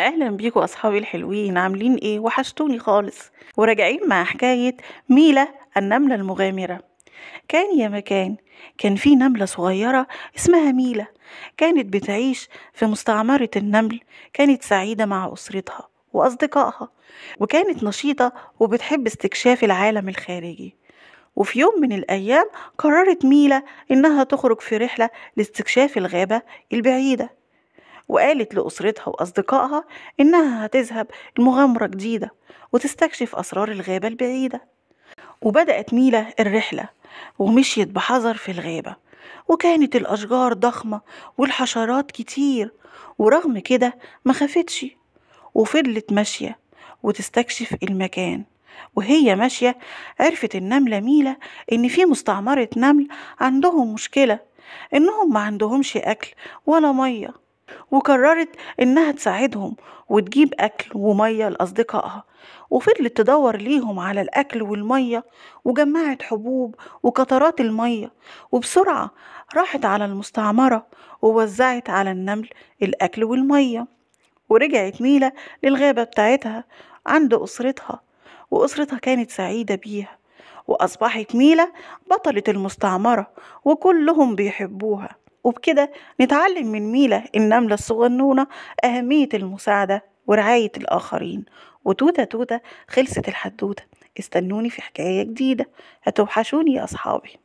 اهلا بيكم اصحابي الحلوين عاملين ايه وحشتوني خالص وراجعين مع حكايه ميلا النمله المغامره كان يا مكان كان في نملة صغيرة اسمها ميلا كانت بتعيش في مستعمرة النمل كانت سعيدة مع أسرتها وأصدقائها وكانت نشيطة وبتحب استكشاف العالم الخارجي وفي يوم من الأيام قررت ميلا إنها تخرج في رحلة لاستكشاف الغابة البعيدة وقالت لأسرتها وأصدقائها إنها هتذهب المغامرة جديدة وتستكشف أسرار الغابة البعيدة وبدأت ميلا الرحلة ومشيت بحذر في الغابة وكانت الأشجار ضخمة والحشرات كتير ورغم كده ما خافتش وفضلت ماشية وتستكشف المكان وهي ماشية عرفت النملة ميلا إن في مستعمرة نمل عندهم مشكلة إنهم ما عندهمش أكل ولا مية وقررت إنها تساعدهم وتجيب أكل ومية لأصدقائها وفضلت تدور ليهم على الأكل والمية وجمعت حبوب وقطرات المية وبسرعة راحت على المستعمرة ووزعت على النمل الأكل والمية ورجعت نيلة للغابة بتاعتها عند أسرتها وأسرتها كانت سعيدة بيها وأصبحت نيلة بطلة المستعمرة وكلهم بيحبوها وبكده نتعلم من ميلا النملة الصغنونة أهمية المساعدة ورعاية الآخرين وتوتة توتة خلصت الحدوتة استنوني في حكاية جديدة هتوحشوني يا أصحابي